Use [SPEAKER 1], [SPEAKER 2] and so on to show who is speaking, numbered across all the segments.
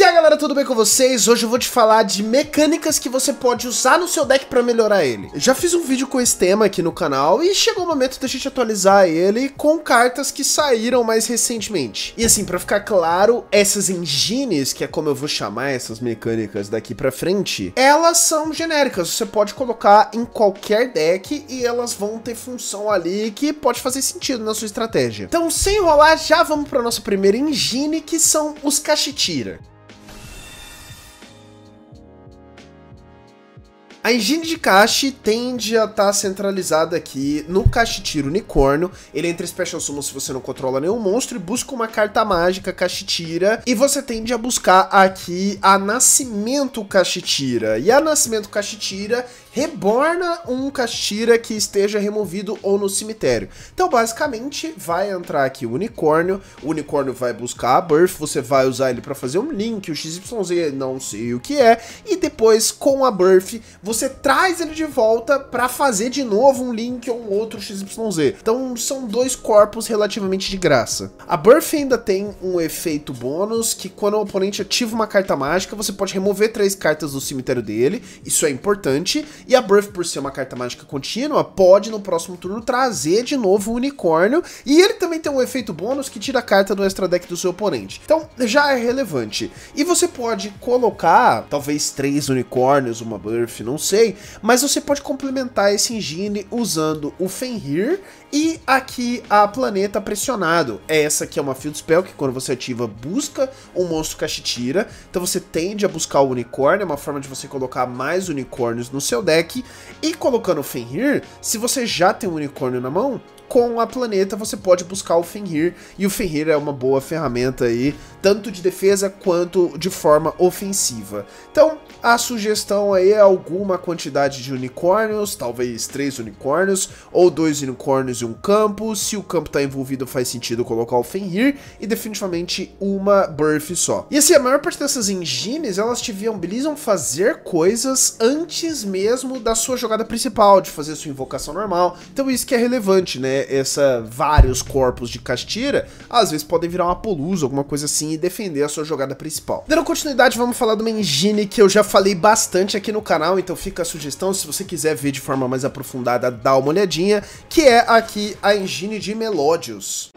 [SPEAKER 1] E aí galera, tudo bem com vocês? Hoje eu vou te falar de mecânicas que você pode usar no seu deck para melhorar ele. já fiz um vídeo com esse tema aqui no canal e chegou o momento da gente atualizar ele com cartas que saíram mais recentemente. E assim, para ficar claro, essas engines, que é como eu vou chamar essas mecânicas daqui para frente, elas são genéricas, você pode colocar em qualquer deck e elas vão ter função ali que pode fazer sentido na sua estratégia. Então, sem enrolar, já vamos para nossa primeira engine, que são os Cachitira. A engine de cache tende a estar tá centralizada aqui no cache tiro unicórnio. Ele entra Special Summon se você não controla nenhum monstro e busca uma carta mágica cache tira. E você tende a buscar aqui a Nascimento cache tira. E a Nascimento cache tira reborna um Kashira que esteja removido ou no cemitério. Então, basicamente, vai entrar aqui o unicórnio, o unicórnio vai buscar a Birth, você vai usar ele para fazer um link, o XYZ não sei o que é, e depois, com a Birth, você traz ele de volta para fazer de novo um link ou um outro XYZ. Então, são dois corpos relativamente de graça. A Birth ainda tem um efeito bônus, que quando o oponente ativa uma carta mágica, você pode remover três cartas do cemitério dele, isso é importante, e a Birth, por ser uma carta mágica contínua, pode no próximo turno trazer de novo o unicórnio. E ele também tem um efeito bônus que tira a carta do extra deck do seu oponente. Então já é relevante. E você pode colocar talvez três unicórnios, uma Birth, não sei. Mas você pode complementar esse engine usando o Fenrir e aqui a Planeta Pressionado. É essa aqui é uma Field Spell que quando você ativa busca um monstro que tira. Então você tende a buscar o unicórnio, é uma forma de você colocar mais unicórnios no seu deck deck e colocando o Fenrir, se você já tem um unicórnio na mão, com a planeta você pode buscar o Fenrir, e o Fenrir é uma boa ferramenta aí, tanto de defesa quanto de forma ofensiva. Então, a sugestão aí é alguma quantidade de unicórnios, talvez três unicórnios, ou dois unicórnios e um campo, se o campo está envolvido faz sentido colocar o Fenrir, e definitivamente uma Birth só. E assim, a maior parte dessas engines, elas te viabilizam fazer coisas antes mesmo da sua jogada principal, de fazer sua invocação normal, então isso que é relevante, né? É, essa vários corpos de Castira, às vezes podem virar uma polusa, alguma coisa assim, e defender a sua jogada principal. Dando continuidade, vamos falar de uma engine que eu já falei bastante aqui no canal, então fica a sugestão, se você quiser ver de forma mais aprofundada, dá uma olhadinha, que é aqui a engine de Melodius.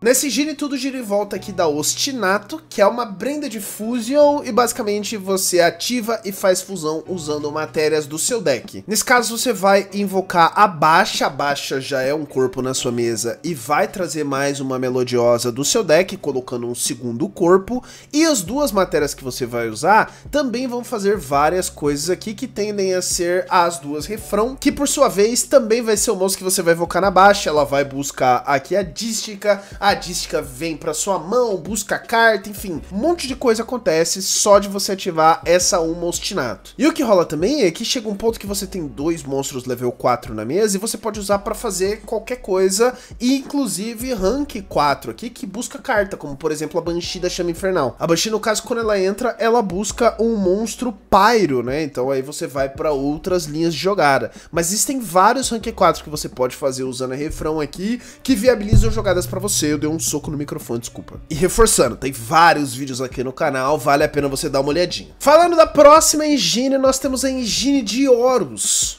[SPEAKER 1] Nesse giro tudo gira e volta aqui da Ostinato, que é uma brenda de Fusion, e basicamente você ativa e faz fusão usando matérias do seu deck. Nesse caso você vai invocar a Baixa, a Baixa já é um corpo na sua mesa e vai trazer mais uma Melodiosa do seu deck, colocando um segundo corpo, e as duas matérias que você vai usar também vão fazer várias coisas aqui que tendem a ser as duas refrão, que por sua vez também vai ser o monstro que você vai invocar na Baixa, ela vai buscar aqui a Dística, a dística vem para sua mão, busca a carta, enfim, um monte de coisa acontece só de você ativar essa uma ostinato. E o que rola também é que chega um ponto que você tem dois monstros level 4 na mesa e você pode usar para fazer qualquer coisa, inclusive rank 4 aqui que busca carta, como por exemplo a Banshee da Chama Infernal. A Banshee no caso quando ela entra, ela busca um monstro Pyro, né? Então aí você vai para outras linhas de jogada. Mas existem vários rank 4 que você pode fazer usando a refrão aqui que viabilizam jogadas para você eu dei um soco no microfone, desculpa. E reforçando, tem vários vídeos aqui no canal, vale a pena você dar uma olhadinha. Falando da próxima higiene, nós temos a higiene de Horus.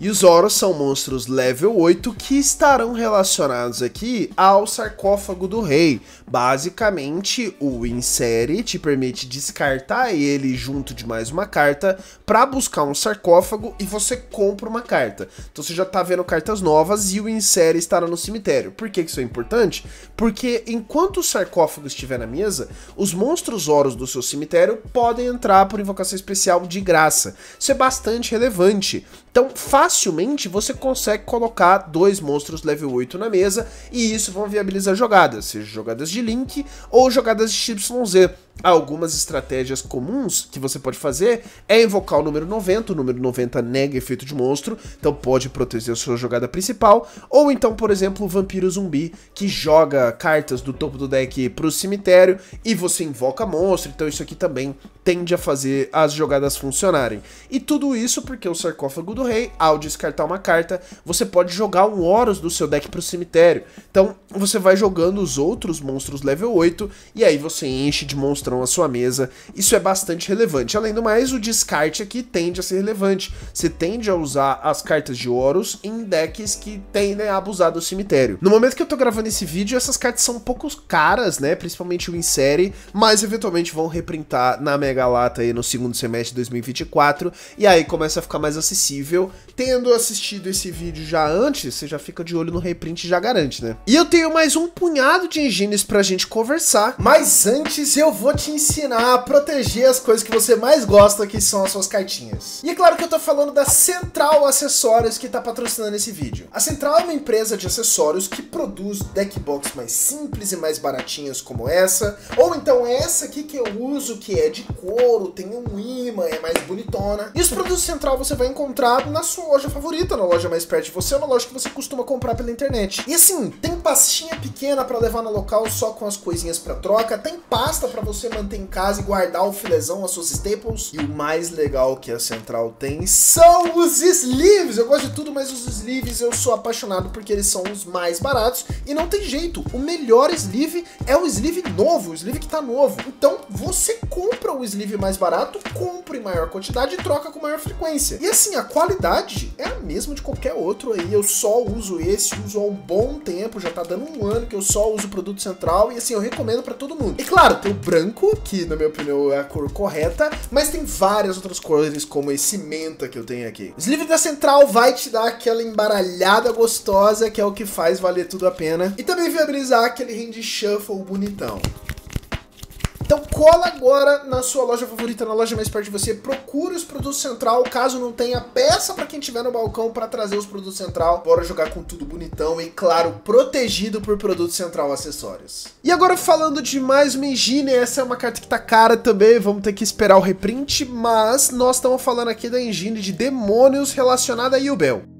[SPEAKER 1] E os Oros são monstros level 8 que estarão relacionados aqui ao sarcófago do rei. Basicamente, o insere te permite descartar ele junto de mais uma carta para buscar um sarcófago e você compra uma carta. Então você já está vendo cartas novas e o insere estará no cemitério. Por que isso é importante? Porque enquanto o sarcófago estiver na mesa, os monstros Oros do seu cemitério podem entrar por invocação especial de graça. Isso é bastante relevante. Então, faça facilmente você consegue colocar dois monstros level 8 na mesa e isso vão viabilizar jogadas, seja jogadas de Link ou jogadas de XYZ algumas estratégias comuns que você pode fazer é invocar o número 90, o número 90 nega efeito de monstro, então pode proteger a sua jogada principal, ou então, por exemplo, o vampiro zumbi, que joga cartas do topo do deck pro cemitério e você invoca monstro, então isso aqui também tende a fazer as jogadas funcionarem. E tudo isso porque o sarcófago do rei, ao descartar uma carta, você pode jogar um Horus do seu deck pro cemitério. Então, você vai jogando os outros monstros level 8 e aí você enche de monstros monstrão sua mesa, isso é bastante relevante. Além do mais, o descarte aqui tende a ser relevante. Você tende a usar as cartas de Horus em decks que tendem a abusar do cemitério. No momento que eu tô gravando esse vídeo, essas cartas são um pouco caras, né? Principalmente o em série, mas eventualmente vão reprintar na Mega Lata aí no segundo semestre de 2024, e aí começa a ficar mais acessível. Tendo assistido esse vídeo já antes, você já fica de olho no reprint e já garante, né? E eu tenho mais um punhado de engines pra gente conversar, mas antes eu vou vou te ensinar a proteger as coisas que você mais gosta, que são as suas cartinhas. E é claro que eu tô falando da Central Acessórios que tá patrocinando esse vídeo. A Central é uma empresa de acessórios que produz deckbox mais simples e mais baratinhas como essa, ou então essa aqui que eu uso, que é de couro, tem um imã, é mais bonitona. E os produtos Central você vai encontrar na sua loja favorita, na loja mais perto de você, ou na loja que você costuma comprar pela internet. E assim, tem pastinha pequena para levar no local só com as coisinhas para troca, tem pasta para você você manter em casa e guardar o filezão, as suas staples. E o mais legal que a Central tem são os sleeves. Eu gosto de tudo, mas os sleeves eu sou apaixonado porque eles são os mais baratos. E não tem jeito, o melhor sleeve é o sleeve novo, o sleeve que tá novo. Então você compra o sleeve mais barato, compra em maior quantidade e troca com maior frequência. E assim, a qualidade é a mesma de qualquer outro aí. Eu só uso esse, uso há um bom tempo, já tá dando um ano que eu só uso o produto central. E assim, eu recomendo para todo mundo. E claro, tem o branco branco, que na minha opinião é a cor correta, mas tem várias outras cores, como esse menta que eu tenho aqui. O sleeve da central vai te dar aquela embaralhada gostosa, que é o que faz valer tudo a pena, e também viabilizar aquele hand shuffle bonitão. Então cola agora na sua loja favorita, na loja mais perto de você, procure os produtos central, caso não tenha peça para quem tiver no balcão para trazer os produtos central. Bora jogar com tudo bonitão e claro, protegido por produtos central acessórios. E agora falando de mais uma engine, essa é uma carta que tá cara também, vamos ter que esperar o reprint, mas nós estamos falando aqui da engine de demônios relacionada a Yubel.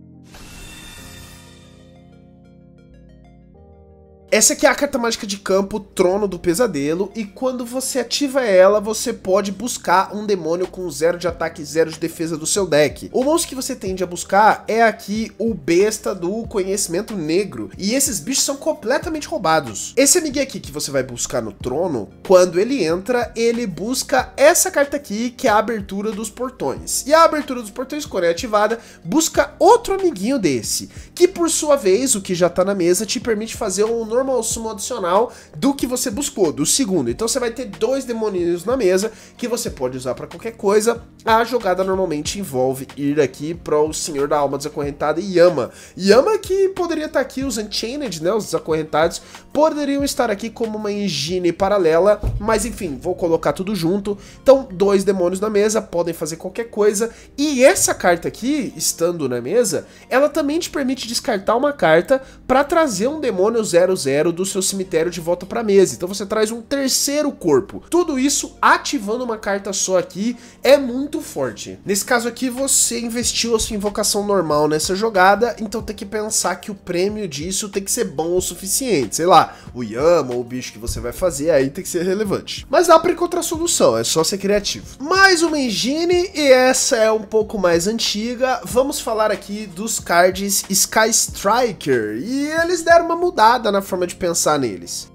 [SPEAKER 1] Essa aqui é a carta mágica de campo, Trono do Pesadelo, e quando você ativa ela, você pode buscar um demônio com 0 de ataque e 0 de defesa do seu deck. O monstro que você tende a buscar é aqui o Besta do Conhecimento Negro, e esses bichos são completamente roubados. Esse amiguinho aqui que você vai buscar no Trono, quando ele entra, ele busca essa carta aqui, que é a Abertura dos Portões. E a Abertura dos Portões, quando é ativada, busca outro amiguinho desse, que por sua vez, o que já tá na mesa, te permite fazer um normal forma ou adicional do que você buscou, do segundo. Então você vai ter dois demônios na mesa que você pode usar para qualquer coisa. A jogada normalmente envolve ir aqui para o Senhor da Alma Desacorrentada e Yama. Yama que poderia estar tá aqui, os Unchained, né, os desacorrentados, poderiam estar aqui como uma engine paralela, mas enfim, vou colocar tudo junto. Então, dois demônios na mesa podem fazer qualquer coisa. E essa carta aqui, estando na mesa, ela também te permite descartar uma carta para trazer um demônio 00 zero do seu cemitério de volta para mesa. Então você traz um terceiro corpo. Tudo isso ativando uma carta só aqui é muito forte. Nesse caso aqui você investiu a sua invocação normal nessa jogada, então tem que pensar que o prêmio disso tem que ser bom o suficiente. Sei lá, o Yama ou o bicho que você vai fazer aí tem que ser relevante. Mas dá para encontrar solução, é só ser criativo. Mais uma engine e essa é um pouco mais antiga. Vamos falar aqui dos cards Sky Striker e eles deram uma mudada na forma forma de pensar neles.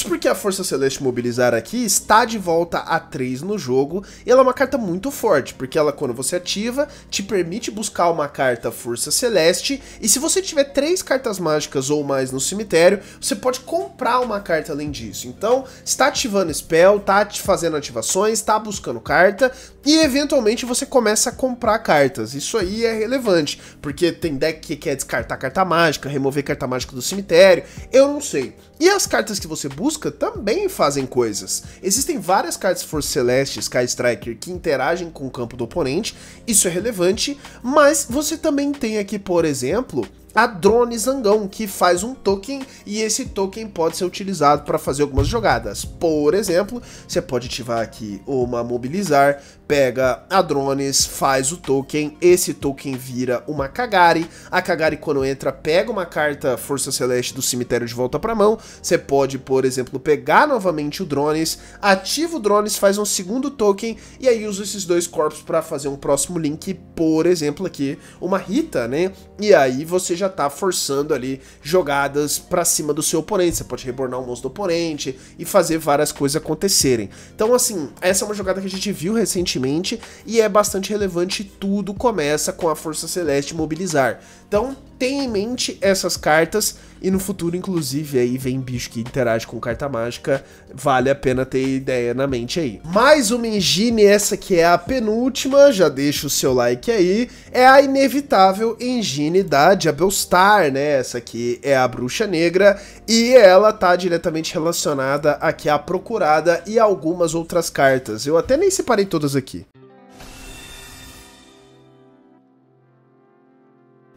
[SPEAKER 1] Isso porque a Força Celeste Mobilizar aqui está de volta a 3 no jogo, e ela é uma carta muito forte, porque ela quando você ativa, te permite buscar uma carta Força Celeste, e se você tiver 3 cartas mágicas ou mais no cemitério, você pode comprar uma carta além disso. Então, está ativando spell, está fazendo ativações, está buscando carta, e eventualmente você começa a comprar cartas. Isso aí é relevante, porque tem deck que quer descartar carta mágica, remover carta mágica do cemitério, eu não sei. E as cartas que você busca busca também fazem coisas. Existem várias cartas Force Celeste, Sky Striker que interagem com o campo do oponente, isso é relevante, mas você também tem aqui, por exemplo, a Drone Zangão, que faz um token e esse token pode ser utilizado para fazer algumas jogadas. Por exemplo, você pode ativar aqui uma mobilizar, pega a Drones, faz o token, esse token vira uma Kagari. A Kagari quando entra pega uma carta Força Celeste do cemitério de volta para mão. Você pode, por exemplo, pegar novamente o Drones, ativa o Drones, faz um segundo token e aí usa esses dois corpos para fazer um próximo link, por exemplo, aqui uma Rita, né? E aí você já tá forçando ali jogadas para cima do seu oponente. Você pode rebornar o monstro do oponente e fazer várias coisas acontecerem. Então, assim, essa é uma jogada que a gente viu recentemente e é bastante relevante. Tudo começa com a Força Celeste mobilizar. Então, tenha em mente essas cartas e no futuro, inclusive, aí vem bicho que interage com carta mágica, vale a pena ter ideia na mente aí. Mais uma engine, essa que é a penúltima, já deixa o seu like aí, é a inevitável engine da Diabelstar, né? Essa aqui é a Bruxa Negra e ela tá diretamente relacionada aqui à é Procurada e algumas outras cartas. Eu até nem separei todas aqui.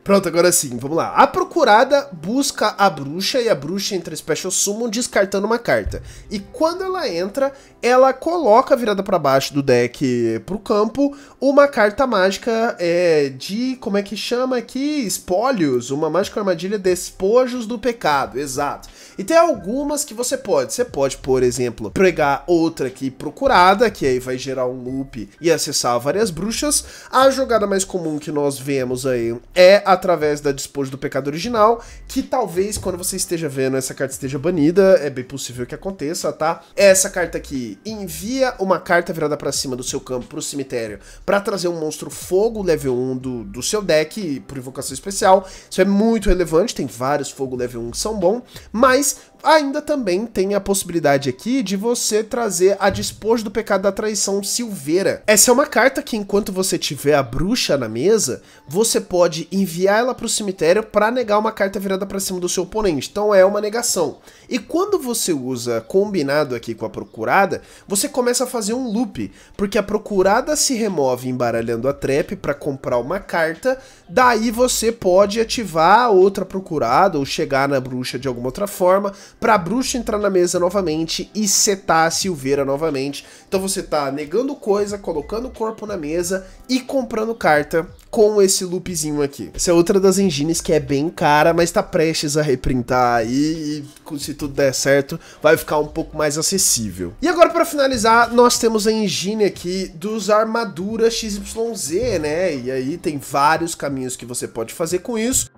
[SPEAKER 1] Pronto, agora sim, vamos lá. A procurada busca a bruxa e a bruxa entra Special Summon descartando uma carta. E quando ela entra, ela coloca virada para baixo do deck pro campo uma carta mágica é, de, como é que chama aqui? Espólios, uma mágica armadilha despojos do pecado, exato. E tem algumas que você pode, você pode, por exemplo, pregar outra aqui procurada, que aí vai gerar um loop e acessar várias bruxas. A jogada mais comum que nós vemos aí é a através da despojo do pecado original, que talvez quando você esteja vendo essa carta esteja banida, é bem possível que aconteça, tá? É essa carta aqui envia uma carta virada para cima do seu campo pro cemitério para trazer um monstro fogo level 1 do, do seu deck por invocação especial. Isso é muito relevante, tem vários fogo level 1 que são bons, mas ainda também tem a possibilidade aqui de você trazer a despojo do pecado da traição Silveira. Essa é uma carta que enquanto você tiver a bruxa na mesa, você pode enviar ela para o cemitério para negar uma carta virada para cima do seu oponente. Então é uma negação. E quando você usa combinado aqui com a procurada, você começa a fazer um loop, porque a procurada se remove embaralhando a trap para comprar uma carta, daí você pode ativar outra procurada ou chegar na bruxa de alguma outra forma pra bruxa entrar na mesa novamente e setar a Silveira novamente. Então você tá negando coisa, colocando o corpo na mesa e comprando carta com esse loopzinho aqui. Essa é outra das engines que é bem cara, mas tá prestes a reprintar aí e se tudo der certo vai ficar um pouco mais acessível. E agora para finalizar, nós temos a engine aqui dos armaduras XYZ, né? E aí tem vários caminhos que você pode fazer com isso.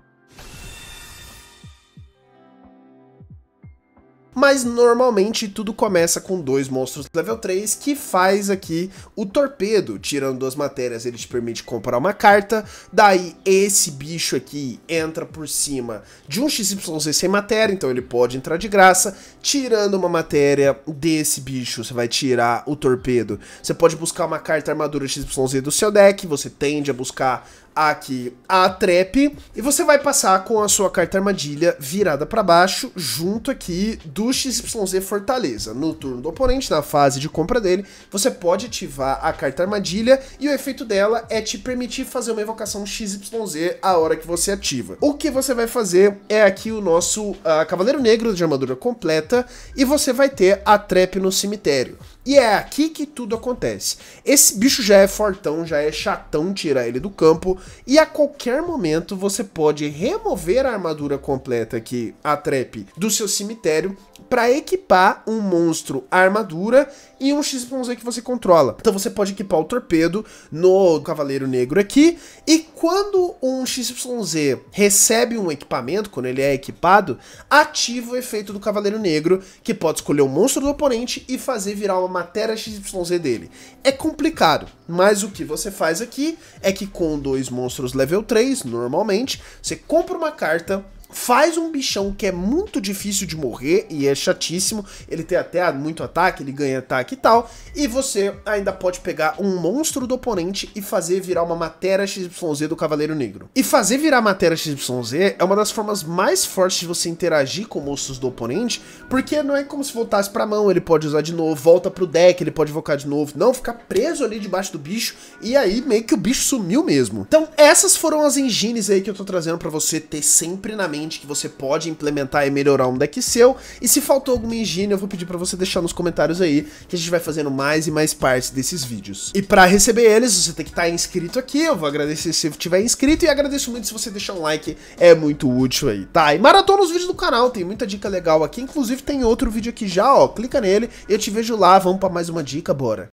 [SPEAKER 1] mas normalmente tudo começa com dois monstros level 3 que faz aqui o torpedo, tirando duas matérias ele te permite comprar uma carta, daí esse bicho aqui entra por cima de um XYZ sem matéria, então ele pode entrar de graça, tirando uma matéria desse bicho, você vai tirar o torpedo, você pode buscar uma carta armadura XYZ do seu deck, você tende a buscar aqui a trap e você vai passar com a sua carta armadilha virada para baixo junto aqui do XYZ Fortaleza. No turno do oponente, na fase de compra dele, você pode ativar a carta armadilha e o efeito dela é te permitir fazer uma evocação XYZ a hora que você ativa. O que você vai fazer é aqui o nosso uh, Cavaleiro Negro de armadura completa e você vai ter a trap no cemitério. E é aqui que tudo acontece. Esse bicho já é fortão, já é chatão tirar ele do campo, e a qualquer momento você pode remover a armadura completa que a Trap do seu cemitério para equipar um monstro armadura e um XYZ que você controla. Então você pode equipar o torpedo no Cavaleiro Negro aqui, e quando um XYZ recebe um equipamento, quando ele é equipado, ativa o efeito do Cavaleiro Negro, que pode escolher o um monstro do oponente e fazer virar uma matéria XYZ dele. É complicado, mas o que você faz aqui é que com dois monstros level 3, normalmente, você compra uma carta faz um bichão que é muito difícil de morrer e é chatíssimo, ele tem até muito ataque, ele ganha ataque e tal, e você ainda pode pegar um monstro do oponente e fazer virar uma matéria XYZ do Cavaleiro Negro. E fazer virar matéria XYZ é uma das formas mais fortes de você interagir com monstros do oponente, porque não é como se voltasse pra mão, ele pode usar de novo, volta pro deck, ele pode invocar de novo, não, ficar preso ali debaixo do bicho, e aí meio que o bicho sumiu mesmo. Então essas foram as engines aí que eu tô trazendo pra você ter sempre na mente que você pode implementar e melhorar um deck seu. E se faltou alguma higiene, eu vou pedir para você deixar nos comentários aí, que a gente vai fazendo mais e mais partes desses vídeos. E para receber eles, você tem que estar tá inscrito aqui, eu vou agradecer se tiver inscrito e agradeço muito se você deixar um like, é muito útil aí, tá? E maratona os vídeos do canal, tem muita dica legal aqui, inclusive tem outro vídeo aqui já, ó, clica nele, e eu te vejo lá, vamos para mais uma dica, bora.